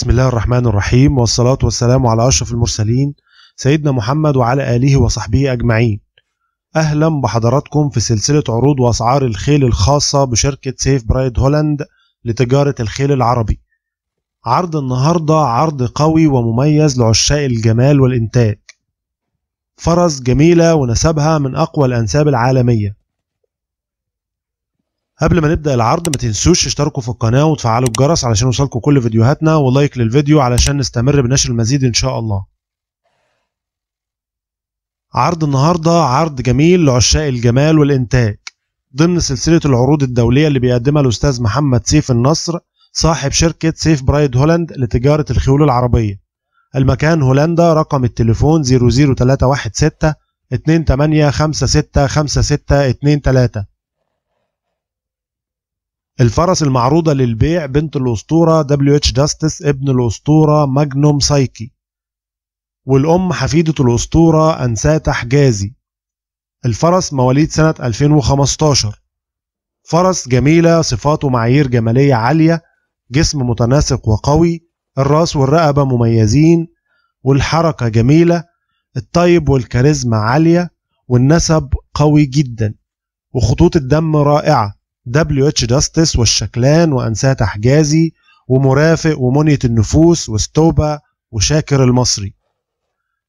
بسم الله الرحمن الرحيم والصلاة والسلام على أشرف المرسلين سيدنا محمد وعلى آله وصحبه أجمعين أهلا بحضراتكم في سلسلة عروض وأسعار الخيل الخاصة بشركة سيف برايد هولند لتجارة الخيل العربي عرض النهاردة عرض قوي ومميز لعشاق الجمال والإنتاج فرس جميلة ونسبها من أقوى الأنساب العالمية قبل ما نبدا العرض ما تنسوش تشتركوا في القناه وتفعلوا الجرس علشان يوصلكوا كل فيديوهاتنا ولايك للفيديو علشان نستمر بنشر المزيد ان شاء الله عرض النهارده عرض جميل لعشاق الجمال والانتاج ضمن سلسله العروض الدوليه اللي بيقدمها الاستاذ محمد سيف النصر صاحب شركه سيف برايد هولند لتجاره الخيول العربيه المكان هولندا رقم التليفون 00316 28565623 الفرس المعروضة للبيع بنت الأسطورة دبليو اتش داستس ابن الأسطورة ماجنوم سايكي والأم حفيدة الأسطورة أنساتا حجازي الفرس مواليد سنة 2015 فرس جميلة صفاته معايير جمالية عالية جسم متناسق وقوي الراس والرقبة مميزين والحركة جميلة الطيب والكاريزما عالية والنسب قوي جدا وخطوط الدم رائعة دبليو اتش جاستس والشكلان وانسات حجازي ومرافق ومنية النفوس وستوبا وشاكر المصري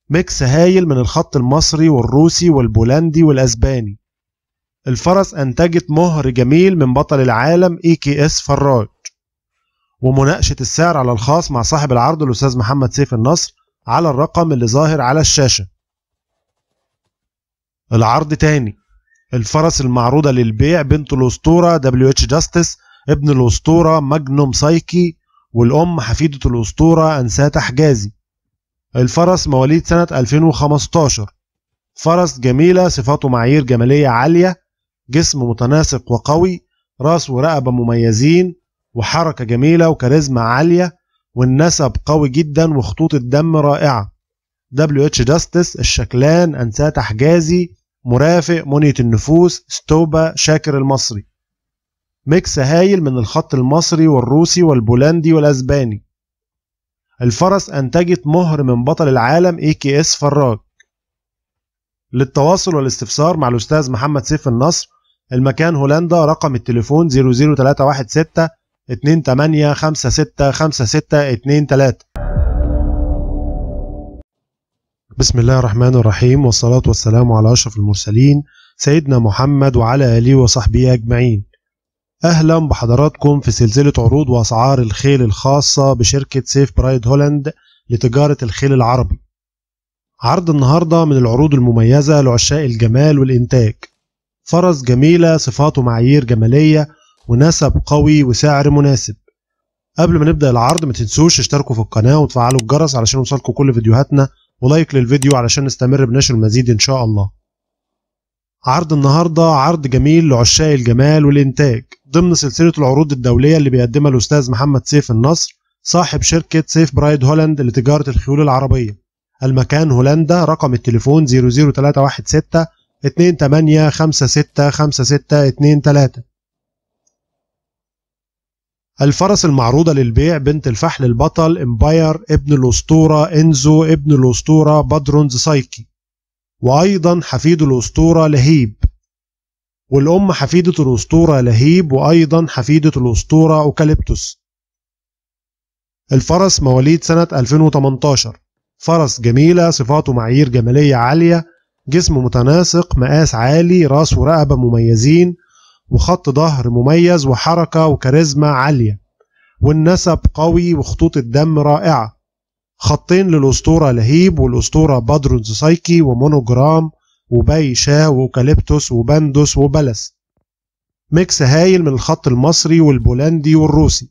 ميكس هايل من الخط المصري والروسي والبولندي والاسباني الفرس انتجت مهر جميل من بطل العالم اي كي اس فراج ومناقشه السعر على الخاص مع صاحب العرض الاستاذ محمد سيف النصر على الرقم اللي ظاهر على الشاشه العرض تاني الفرس المعروضة للبيع بنت الأسطورة دبليو اتش جاستس ابن الأسطورة ماجنوم سايكي والأم حفيدة الأسطورة أنساتا حجازي الفرس مواليد سنة 2015 فرس جميلة صفاته معايير جمالية عالية جسم متناسق وقوي راس ورقبة مميزين وحركة جميلة وكاريزما عالية والنسب قوي جدا وخطوط الدم رائعة دبليو اتش جاستس الشكلان انساتا حجازي مرافق منية النفوس ستوبا شاكر المصري ميكس هايل من الخط المصري والروسي والبولندي والأسباني الفرس أنتجت مهر من بطل العالم اي كي اس فراج للتواصل والاستفسار مع الأستاذ محمد سيف النصر المكان هولندا رقم التليفون 00316 28565623 بسم الله الرحمن الرحيم والصلاة والسلام على أشرف المرسلين سيدنا محمد وعلى آله وصحبه أجمعين أهلا بحضراتكم في سلسلة عروض وأسعار الخيل الخاصة بشركة سيف برايد هولند لتجارة الخيل العربي عرض النهاردة من العروض المميزة لعشاق الجمال والإنتاج فرس جميلة صفاته معايير جمالية ونسب قوي وسعر مناسب قبل ما نبدأ العرض ما تنسوش تشتركوا في القناة وتفعلوا الجرس علشان يوصلكوا كل فيديوهاتنا ولايك للفيديو علشان نستمر بنشر المزيد ان شاء الله عرض النهاردة عرض جميل لعشاق الجمال والإنتاج ضمن سلسلة العروض الدولية اللي بيقدمها الأستاذ محمد سيف النصر صاحب شركة سيف برايد هولند لتجارة الخيول العربية المكان هولندا رقم التليفون 00316 28565623 الفرس المعروضة للبيع بنت الفحل البطل امباير ابن الأسطورة إنزو ابن الأسطورة بادرونز سايكي وأيضا حفيد الأسطورة لهيب والأم حفيدة الأسطورة لهيب وأيضا حفيدة الأسطورة أوكاليبتوس الفرس مواليد سنة 2018 فرس جميلة صفاته معايير جمالية عالية جسم متناسق مقاس عالي راس ورقبة مميزين وخط ظهر مميز وحركة وكاريزما عالية والنسب قوي وخطوط الدم رائعة خطين للأسطورة لهيب والأسطورة بادرونز سايكي ومونوجرام وباي شاه وأوكاليبتوس وبندوس وبلس ميكس هايل من الخط المصري والبولندي والروسي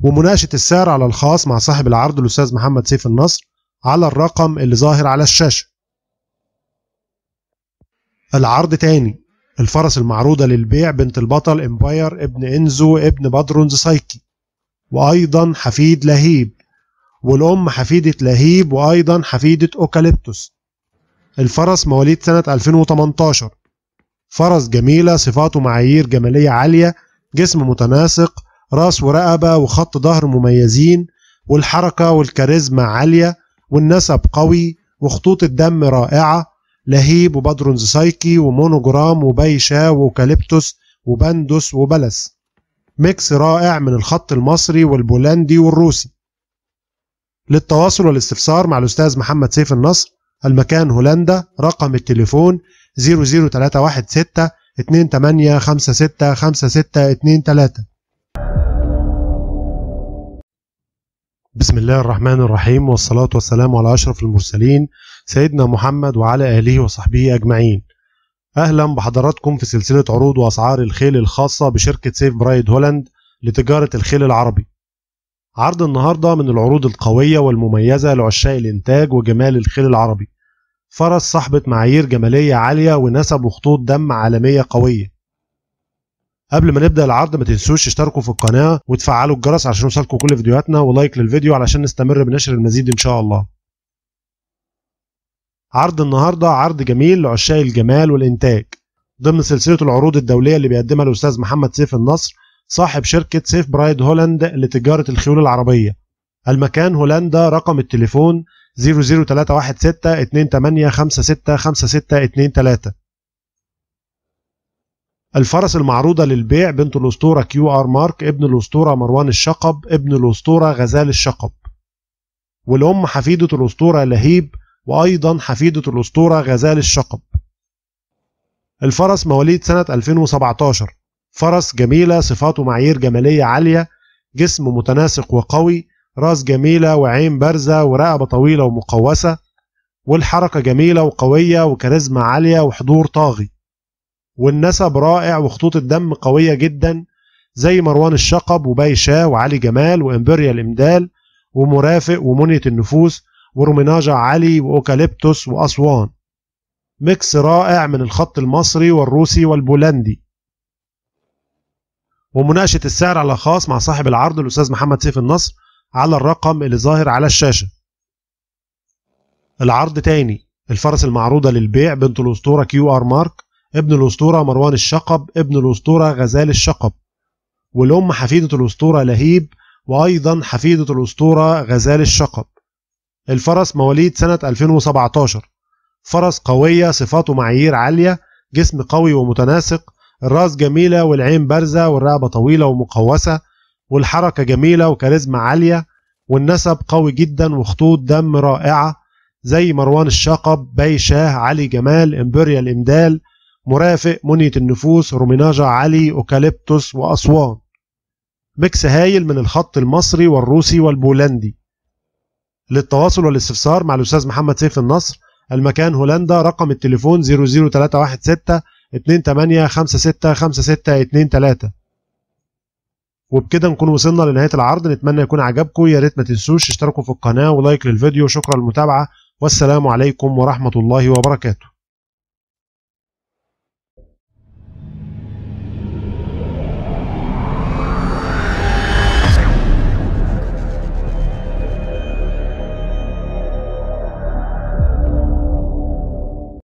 ومناقشة السعر على الخاص مع صاحب العرض الأستاذ محمد سيف النصر على الرقم اللي ظاهر على الشاشة العرض تاني الفرس المعروضة للبيع بنت البطل امباير ابن انزو ابن بادرونز سايكي وأيضا حفيد لهيب والأم حفيدة لهيب وأيضا حفيدة أوكاليبتوس الفرس مواليد سنة 2018 فرس جميلة صفاته معايير جمالية عالية جسم متناسق راس ورقبة وخط ظهر مميزين والحركة والكاريزما عالية والنسب قوي وخطوط الدم رائعة لهيب سايكي ومونوجرام وبيشا وأوكاليبتوس وبندوس وبلس ميكس رائع من الخط المصري والبولندي والروسي للتواصل والاستفسار مع الأستاذ محمد سيف النصر المكان هولندا رقم التليفون 00316 2856 5623 بسم الله الرحمن الرحيم والصلاة والسلام على أشرف المرسلين سيدنا محمد وعلى آله وصحبه أجمعين أهلا بحضراتكم في سلسلة عروض وأسعار الخيل الخاصة بشركة سيف برايد هولند لتجارة الخيل العربي عرض النهاردة من العروض القوية والمميزة لعشاق الإنتاج وجمال الخيل العربي فرس صاحبة معايير جمالية عالية ونسب وخطوط دم عالمية قوية قبل ما نبدا العرض ما تنسوش تشتركوا في القناه وتفعلوا الجرس عشان يوصلكم كل فيديوهاتنا ولايك للفيديو علشان نستمر بنشر المزيد ان شاء الله عرض النهارده عرض جميل لعشاق الجمال والانتاج ضمن سلسله العروض الدوليه اللي بيقدمها الاستاذ محمد سيف النصر صاحب شركه سيف برايد هولندا لتجاره الخيول العربيه المكان هولندا رقم التليفون 00316 28565623 الفرس المعروضة للبيع بنت الأسطورة كيو آر مارك ابن الأسطورة مروان الشقب ابن الأسطورة غزال الشقب والأم حفيدة الأسطورة لهيب وأيضا حفيدة الأسطورة غزال الشقب الفرس مواليد سنة 2017 فرس جميلة صفاته معايير جمالية عالية جسم متناسق وقوي راس جميلة وعين بارزة ورقبة طويلة ومقوسة والحركة جميلة وقوية وكاريزما عالية وحضور طاغي والنسب رائع وخطوط الدم قوية جدا زي مروان الشقب وباي شاه وعلي جمال وامبريال امدال ومرافق ومنية النفوس وروميناجا علي واوكاليبتوس واسوان ميكس رائع من الخط المصري والروسي والبولندي ومناقشة السعر على خاص مع صاحب العرض الأستاذ محمد سيف النصر على الرقم اللي ظاهر على الشاشة العرض تاني الفرس المعروضة للبيع بنت الأسطورة كيو آر مارك ابن الأسطورة مروان الشقب ابن الأسطورة غزال الشقب والأم حفيدة الأسطورة لهيب وأيضا حفيدة الأسطورة غزال الشقب الفرس مواليد سنة 2017 فرس قوية صفاته معايير عالية جسم قوي ومتناسق الراس جميلة والعين بارزة والرقبة طويلة ومقوسة والحركة جميلة وكاريزما عالية والنسب قوي جدا وخطوط دم رائعة زي مروان الشقب باي شاه علي جمال امبريال امدال مرافق منية النفوس روميناجا علي أوكاليبتوس وأسوان ميكس هايل من الخط المصري والروسي والبولندي للتواصل والاستفسار مع الأستاذ محمد سيف النصر المكان هولندا رقم التليفون 00316 28565623 وبكده نكون وصلنا لنهاية العرض نتمنى يكون عجبكم يا ريت ما تنسوش تشتركوا في القناة ولايك للفيديو شكرا للمتابعة والسلام عليكم ورحمة الله وبركاته